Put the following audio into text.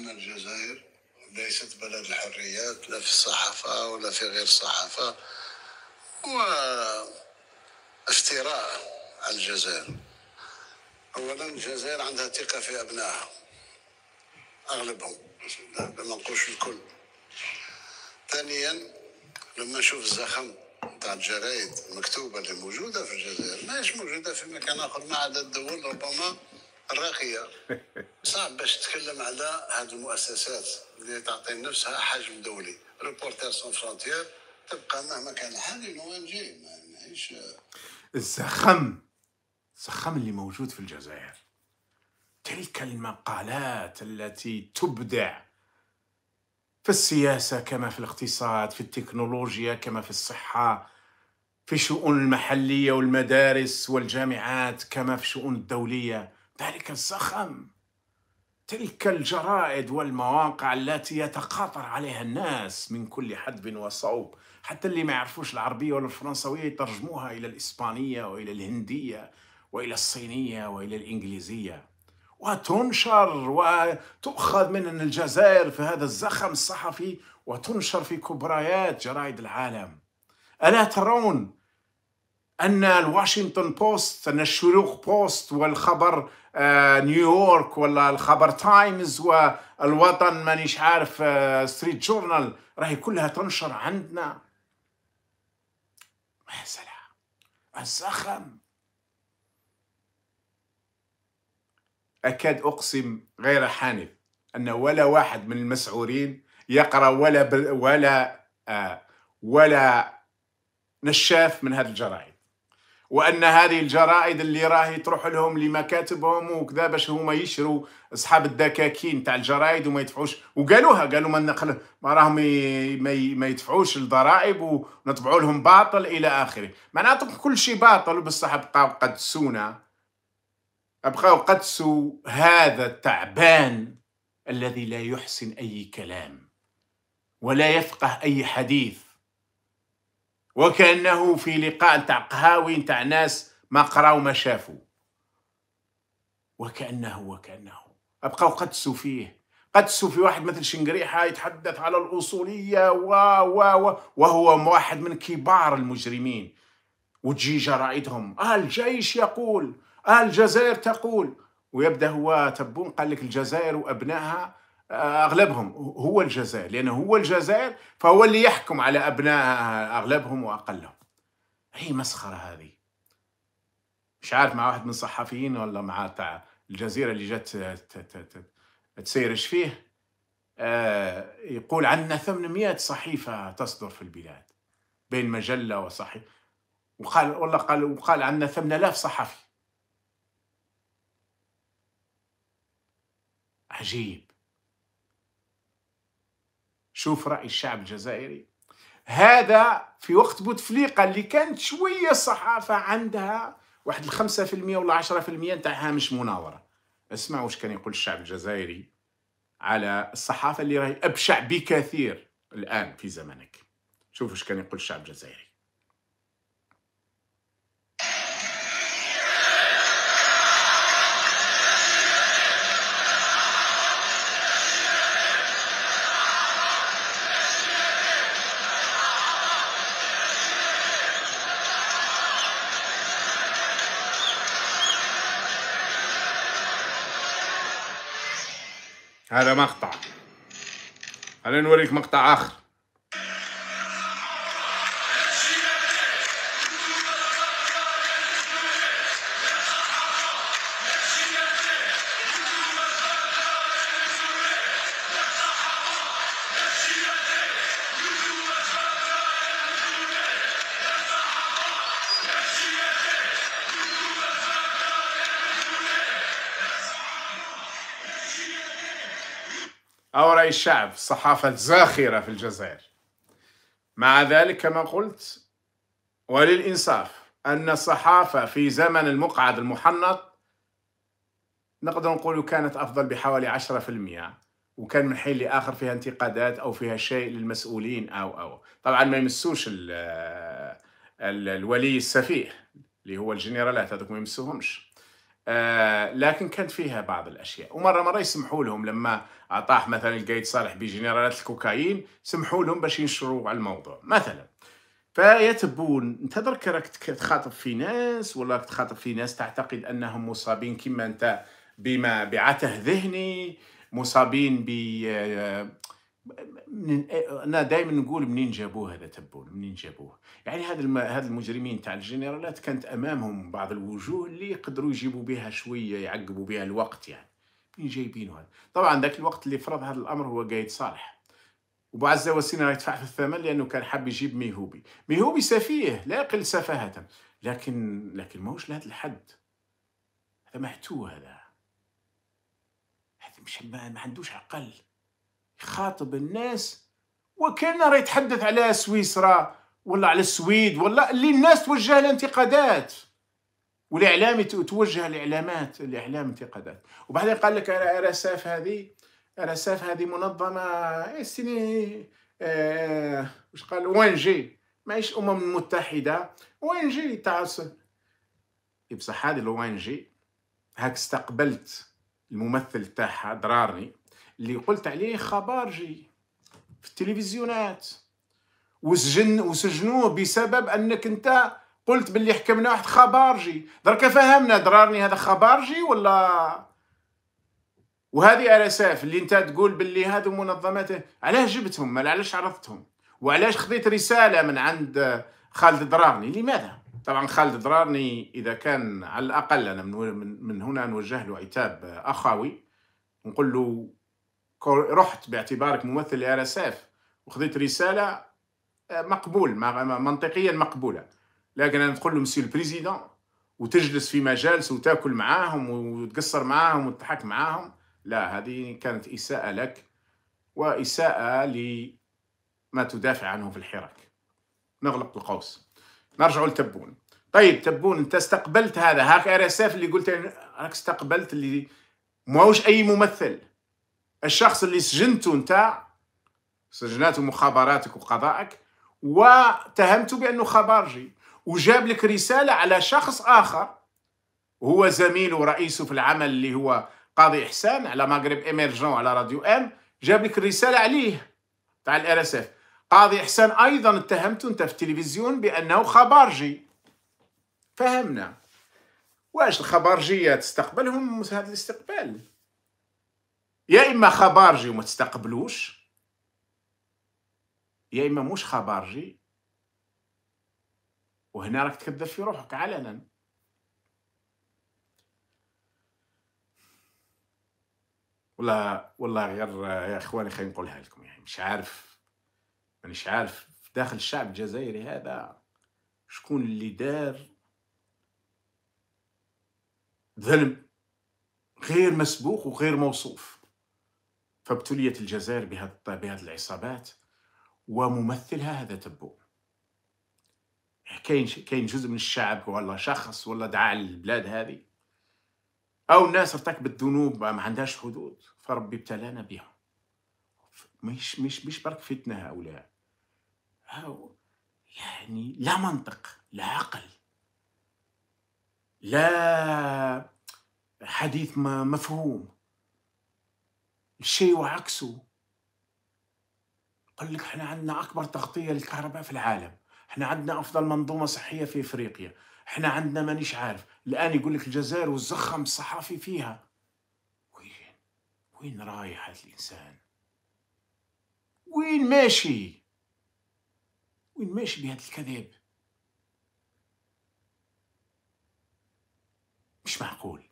أن الجزائر ليست بلد الحريات لا في الصحافة ولا في غير الصحافة وافتراء على الجزائر أولا الجزائر عندها ثقة في أبنائها أغلبهم ما نقولش الكل ثانيا لما نشوف الزخم تاع الجرايد المكتوبة اللي موجودة في الجزائر ماهيش موجودة في مكان آخر ما عدا الدول ربما الراقيه صعب باش تتكلم على هذه المؤسسات اللي تعطي نفسها حجم دولي ريبورتير سون فرونتير تبقى مهما كان الحال اون ان جي ما ماهيش الزخم الزخم اللي موجود في الجزائر تلك المقالات التي تبدع في السياسه كما في الاقتصاد في التكنولوجيا كما في الصحه في الشؤون المحليه والمدارس والجامعات كما في الشؤون الدوليه ذلك الزخم تلك الجرائد والمواقع التي يتقاطر عليها الناس من كل حدب وصوب حتى اللي ما يعرفوش العربية ولا الفرنسوية يترجموها إلى الإسبانية وإلى الهندية وإلى الصينية وإلى الإنجليزية وتنشر وتؤخذ من الجزائر في هذا الزخم الصحفي وتنشر في كبريات جرائد العالم ألا ترون أن الواشنطن بوست أن الشروق بوست والخبر نيويورك آه، ولا الخبر تايمز والوطن مانيش عارف ستريت آه، جورنال راهي كلها تنشر عندنا يا سلام الزخم أكاد أقسم غير حانف أن ولا واحد من المسعورين يقرأ ولا بل ولا آه ولا نشاف من هذه الجرائد وان هذه الجرائد اللي راهي تروح لهم لمكاتبهم وكذا باش هما يشروا اصحاب الدكاكين تاع الجرائد وما يدفعوش وقالوها قالوا ما نقل ما راهم ما يدفعوش الضرائب ونطبعوا لهم باطل الى اخره معناته كل شيء باطل بصح بقاو قدسونا ابقاو قدسوا هذا التعبان الذي لا يحسن اي كلام ولا يفقه اي حديث وكانه في لقاء تاع قهاوي تاع ناس ما قراو ما شافوا وكانه وكانه ابقوا قدسوا فيه قدسوا في واحد مثل شنقريحه يتحدث على الاصوليه و و و وهو واحد من كبار المجرمين وتجي جرائدهم آه الجيش يقول آه الجزائر تقول ويبدا هو تبون قال لك الجزائر وابنائها اغلبهم هو الجزائر لانه هو الجزائر فهو اللي يحكم على ابناء اغلبهم واقلهم هي مسخره هذه مش عارف مع واحد من الصحفيين ولا مع تاع الجزيره اللي جت تسيرش فيه آه، يقول عندنا 800 صحيفه تصدر في البلاد بين مجله وصحيفه وقال والله قال وقال عندنا 8000 صحفي عجيب شوف رأي الشعب الجزائري هذا في وقت بوتفليقة اللي كانت شوية الصحافة عندها واحد الخمسة في المية ولا عشرة في المية نتاع هامش مناورة اسمع واش كان يقول الشعب الجزائري على الصحافة اللي راهي أبشع بكثير الآن في زمنك شوف واش كان يقول الشعب الجزائري هذا مقطع خلينا نوريك مقطع آخر أوراي الشعب الصحافة زاخرة في الجزائر مع ذلك كما قلت وللإنصاف أن الصحافة في زمن المقعد المحنط نقدر نقول كانت أفضل بحوالي 10% وكان من حين لآخر فيها انتقادات أو فيها شيء للمسؤولين أو أو طبعا ما يمسوش الولي السفيه اللي هو الجنرالات هذوك ما يمسوهمش آه، لكن كانت فيها بعض الاشياء ومره مره يسمحوا لهم لما اعطاه مثلا القايد صالح بجنرالات الكوكايين سمحوا لهم باش ينشروا على الموضوع مثلا فيا تبون انت درك راك تخاطب في ناس ولا راك تخاطب في ناس تعتقد انهم مصابين كما انت بما بعته ذهني مصابين ب آه، من انا دائما نقول منين جابوه هذا تبون منين جابوه يعني هذا الم... هذا المجرمين تاع الجنرالات كانت امامهم بعض الوجوه اللي يقدروا يجيبوا بها شويه يعقبوا بها الوقت يعني منين جايبينه هذا طبعا ذاك الوقت اللي فرض هذا الامر هو قايد صالح وابو عزه راه يدفع في الثمن لانه كان حاب يجيب ميهوبي ميهوبي سفيه لا يقل سفاهه لكن لكن ماهوش لهذا الحد هذا محتوى هذا هذا مش ما, ما عندوش عقل يخاطب الناس وكان راه يتحدث على سويسرا ولا على السويد ولا اللي الناس توجه الانتقادات انتقادات والاعلام توجه الاعلامات الاعلام انتقادات وبعدين قال لك ارساف هذه ارساف هذه منظمه إيه سيني آه، واش قال او جي ماهيش امم المتحده او جي تاع إيه، بصح هذه لوين جي هاك استقبلت الممثل تاعها ضرارني اللي قلت عليه خبارجي في التلفزيونات وسجن وسجنوه بسبب انك انت قلت باللي حكمنا واحد خبارجي درك فهمنا درارني هذا خبارجي ولا وهذه على اساف اللي انت تقول باللي هذو منظمات علاش جبتهم ما علاش عرفتهم وعلاش خذيت رساله من عند خالد درارني لماذا طبعا خالد درارني اذا كان على الاقل انا من, من هنا نوجه له عتاب اخوي نقول له رحت باعتبارك ممثل ار اس اف وخذيت رساله آه، مقبول منطقيا مقبوله لكن انا تقول له مسيو البريزيدون وتجلس في مجالس وتاكل معاهم وتقصر معاهم وتضحك معاهم لا هذه كانت اساءه لك واساءه لما تدافع عنه في الحراك نغلق القوس نرجع لتبون طيب تبون انت استقبلت هذا هاك ار اس اف اللي قلت راك استقبلت اللي ماهوش اي ممثل الشخص اللي سجنته انت سجنات مخابراتك وقضائك واتهمته بانه خبارجي وجاب لك رساله على شخص اخر هو زميله ورئيسه في العمل اللي هو قاضي احسان على مغرب ايمرجون على راديو ام جاب لك رساله عليه تاع الار اس اف قاضي احسان ايضا اتهمته انت في التلفزيون بانه خبارجي فهمنا واش الخبارجيه تستقبلهم هذا الاستقبال يا اما خبارجي وما تستقبلوش يا اما مش خبارجي وهنا راك تكذب في روحك علنا والله والله غير يا اخواني خلينا نقولها لكم يعني مش عارف مانيش عارف في داخل الشعب الجزائري هذا شكون اللي دار ظلم غير مسبوق وغير موصوف فابتليت الجزائر بهذه العصابات وممثلها هذا تبو كاين كاين جزء من الشعب ولا شخص ولا دعا للبلاد هذه او الناس ارتكبت ذنوب ما عندهاش حدود فربي ابتلانا بها مش مش مش برك فتنه هؤلاء أو يعني لا منطق لا عقل لا حديث مفهوم الشيء وعكسه قال لك احنا عندنا اكبر تغطيه للكهرباء في العالم احنا عندنا افضل منظومه صحيه في افريقيا احنا عندنا مانيش عارف الان يقول لك الجزائر والزخم الصحافي فيها وين وين رايح هذا الانسان وين ماشي وين ماشي بهذا الكذب مش معقول